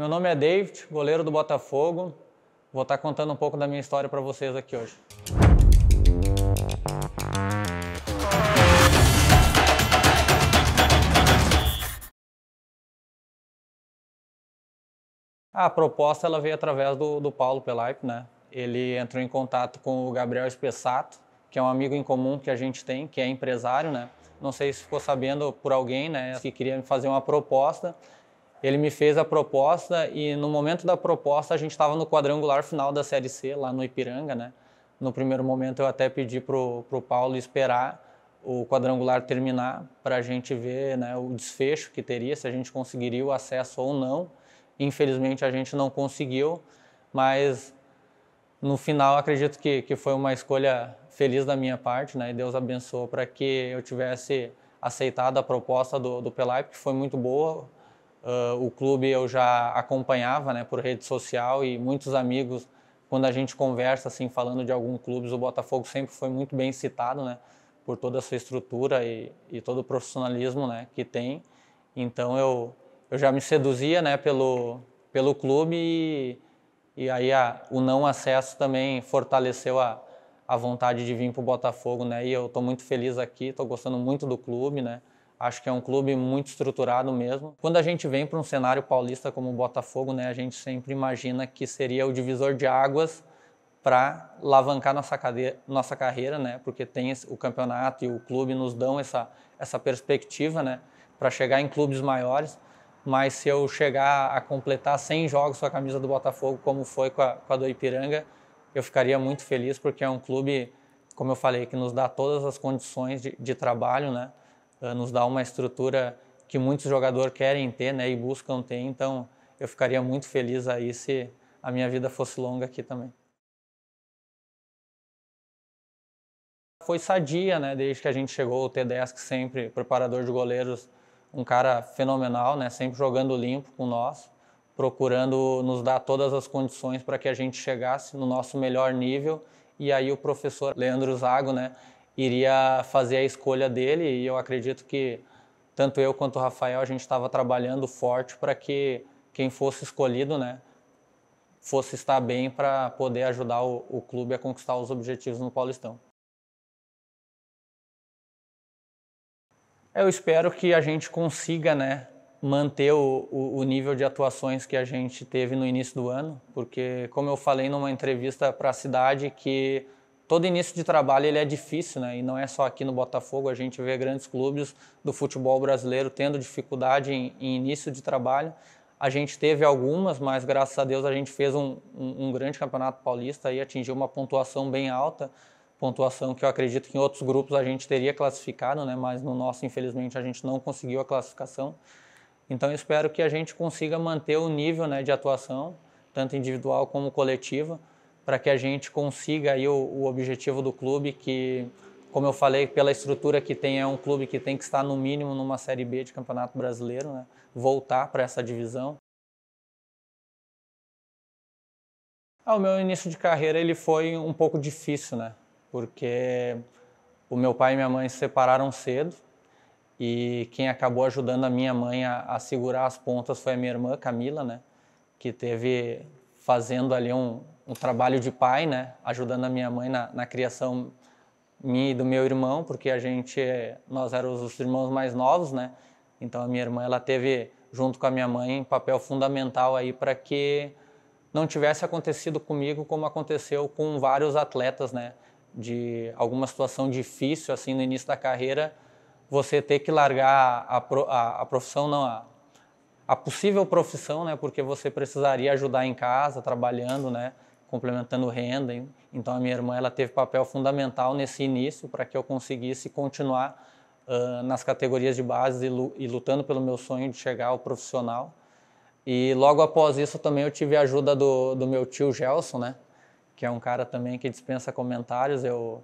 Meu nome é David, goleiro do Botafogo. Vou estar contando um pouco da minha história para vocês aqui hoje. A proposta ela veio através do, do Paulo Pelaip, né? Ele entrou em contato com o Gabriel Espessato, que é um amigo em comum que a gente tem, que é empresário, né? Não sei se ficou sabendo por alguém, né? Que queria me fazer uma proposta ele me fez a proposta e no momento da proposta a gente estava no quadrangular final da Série C, lá no Ipiranga, né? No primeiro momento eu até pedi pro, pro Paulo esperar o quadrangular terminar para a gente ver né, o desfecho que teria, se a gente conseguiria o acesso ou não. Infelizmente a gente não conseguiu, mas no final acredito que, que foi uma escolha feliz da minha parte, né? E Deus abençoou para que eu tivesse aceitado a proposta do, do que foi muito boa. Uh, o clube eu já acompanhava né, por rede social e muitos amigos, quando a gente conversa assim, falando de algum clube, o Botafogo sempre foi muito bem citado né, por toda a sua estrutura e, e todo o profissionalismo né, que tem. Então eu, eu já me seduzia né, pelo, pelo clube e, e aí a, o não acesso também fortaleceu a, a vontade de vir para o Botafogo. Né, e eu estou muito feliz aqui, estou gostando muito do clube. Né, Acho que é um clube muito estruturado mesmo. Quando a gente vem para um cenário paulista como o Botafogo, né, a gente sempre imagina que seria o divisor de águas para alavancar nossa, cadeira, nossa carreira, né? Porque tem esse, o campeonato e o clube nos dão essa, essa perspectiva, né? Para chegar em clubes maiores. Mas se eu chegar a completar 100 jogos com a camisa do Botafogo, como foi com a, com a do Ipiranga, eu ficaria muito feliz, porque é um clube, como eu falei, que nos dá todas as condições de, de trabalho, né? Ah, nos dá uma estrutura que muitos jogadores querem ter né, e buscam ter. Então, eu ficaria muito feliz aí se a minha vida fosse longa aqui também. Foi sadia, né? Desde que a gente chegou, o Tedesco sempre, preparador de goleiros, um cara fenomenal, né? Sempre jogando limpo com nós, procurando nos dar todas as condições para que a gente chegasse no nosso melhor nível. E aí o professor Leandro Zago, né? iria fazer a escolha dele e eu acredito que tanto eu quanto o Rafael a gente estava trabalhando forte para que quem fosse escolhido, né, fosse estar bem para poder ajudar o, o clube a conquistar os objetivos no Paulistão. Eu espero que a gente consiga, né, manter o, o, nível de atuações que a gente teve no início do ano, porque, como eu falei numa entrevista para a cidade, que todo início de trabalho ele é difícil, né? E não é só aqui no Botafogo, a gente vê grandes clubes do futebol brasileiro tendo dificuldade em, em início de trabalho. A gente teve algumas, mas graças a Deus a gente fez um, um, um grande campeonato paulista e atingiu uma pontuação bem alta, pontuação que eu acredito que em outros grupos a gente teria classificado, né? Mas no nosso, infelizmente, a gente não conseguiu a classificação. Então espero que a gente consiga manter o nível né, de atuação, tanto individual como coletiva para que a gente consiga aí o, o, objetivo do clube, que, como eu falei, pela estrutura que tem, é um clube que tem que estar no mínimo numa Série B de Campeonato Brasileiro, né? voltar para essa divisão. Ah, o meu início de carreira ele foi um pouco difícil, né? Porque o meu pai e minha mãe se separaram cedo e quem acabou ajudando a minha mãe a, a segurar as pontas foi a minha irmã Camila, né? Que teve fazendo ali um, um trabalho de pai, né? Ajudando a minha mãe na, na criação minha e do meu irmão, porque a gente, é, nós éramos os irmãos mais novos, né? Então a minha irmã, ela teve, junto com a minha mãe, um papel fundamental aí para que não tivesse acontecido comigo como aconteceu com vários atletas, né? De alguma situação difícil, assim, no início da carreira, você ter que largar a, a, a profissão, não, a, a possível profissão, né? Porque você precisaria ajudar em casa, trabalhando, né? Complementando renda. Então a minha irmã ela teve papel fundamental nesse início para que eu conseguisse continuar uh, nas categorias de base e lutando pelo meu sonho de chegar ao profissional. E logo após isso também eu tive a ajuda do, do meu tio Gelson, né? Que é um cara também que dispensa comentários. Eu,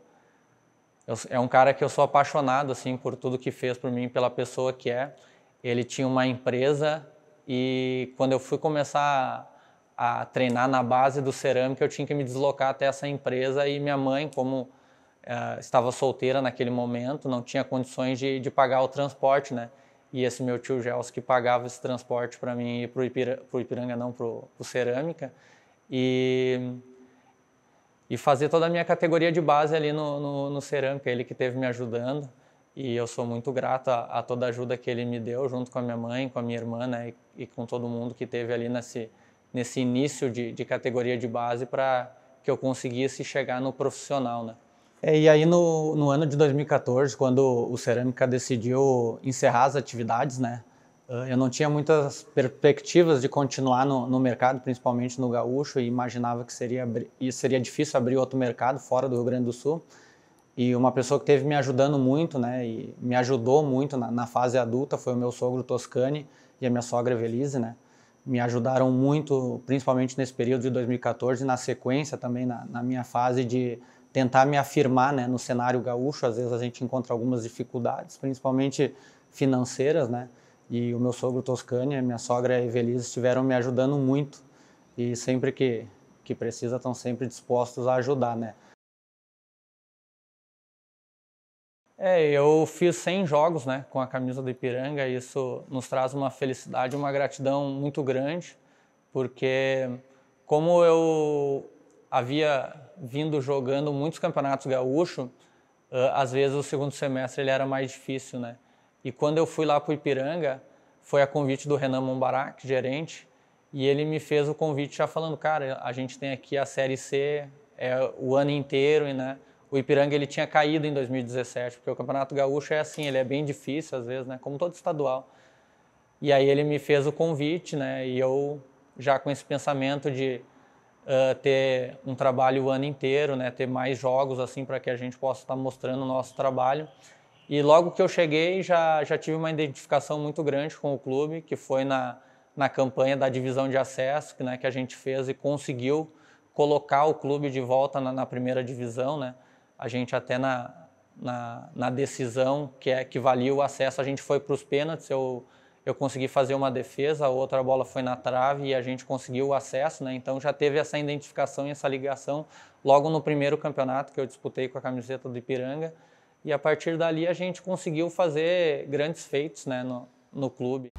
eu, é um cara que eu sou apaixonado assim por tudo que fez por mim, pela pessoa que é. Ele tinha uma empresa e quando eu fui começar a treinar na base do cerâmica, eu tinha que me deslocar até essa empresa e minha mãe, como uh, estava solteira naquele momento, não tinha condições de, de, pagar o transporte, né? E esse meu tio Gels que pagava esse transporte para mim ir para o Ipiranga, não, para o Cerâmica. E, e fazer toda a minha categoria de base ali no, no, no Cerâmica, ele que teve me ajudando e eu sou muito grato a, a, toda a ajuda que ele me deu, junto com a minha mãe, com a minha irmã né, e, e, com todo mundo que teve ali nesse, nesse início de, de categoria de base para que eu conseguisse chegar no profissional. Né? É, e aí, no, no ano de 2014, quando o Cerâmica decidiu encerrar as atividades, né, eu não tinha muitas perspectivas de continuar no, no mercado, principalmente no gaúcho, e imaginava que seria, seria difícil abrir outro mercado fora do Rio Grande do Sul. E uma pessoa que teve me ajudando muito, né, e me ajudou muito na, na fase adulta foi o meu sogro Toscani e a minha sogra Evelise, né? Me ajudaram muito, principalmente nesse período de 2014, na sequência também na, na minha fase de tentar me afirmar, né, no cenário gaúcho. Às vezes a gente encontra algumas dificuldades, principalmente financeiras, né? E o meu sogro Toscani e a minha sogra Evelise estiveram me ajudando muito e sempre que que precisa estão sempre dispostos a ajudar, né? É, eu fiz 100 jogos né, com a camisa do Ipiranga e isso nos traz uma felicidade, uma gratidão muito grande, porque como eu havia vindo jogando muitos campeonatos gaúcho, às vezes o segundo semestre ele era mais difícil, né? E quando eu fui lá para o Ipiranga, foi a convite do Renan Mombarac, gerente, e ele me fez o convite já falando, cara, a gente tem aqui a Série C, é o ano inteiro, né? o Ipiranga ele tinha caído em 2017, porque o Campeonato Gaúcho é assim, ele é bem difícil às vezes, né? Como todo estadual. E aí ele me fez o convite, né? E eu já com esse pensamento de uh, ter um trabalho o ano inteiro, né? Ter mais jogos assim para que a gente possa estar tá mostrando o nosso trabalho. E logo que eu cheguei já já tive uma identificação muito grande com o clube, que foi na na campanha da divisão de acesso, que, né, que a gente fez e conseguiu colocar o clube de volta na, na primeira divisão, né? a gente até na, na, na, decisão que é que valia o acesso, a gente foi para os pênaltis, eu, eu consegui fazer uma defesa, a outra bola foi na trave e a gente conseguiu o acesso, né? Então já teve essa identificação e essa ligação logo no primeiro campeonato que eu disputei com a camiseta do Ipiranga. E a partir dali a gente conseguiu fazer grandes feitos né, no, no clube.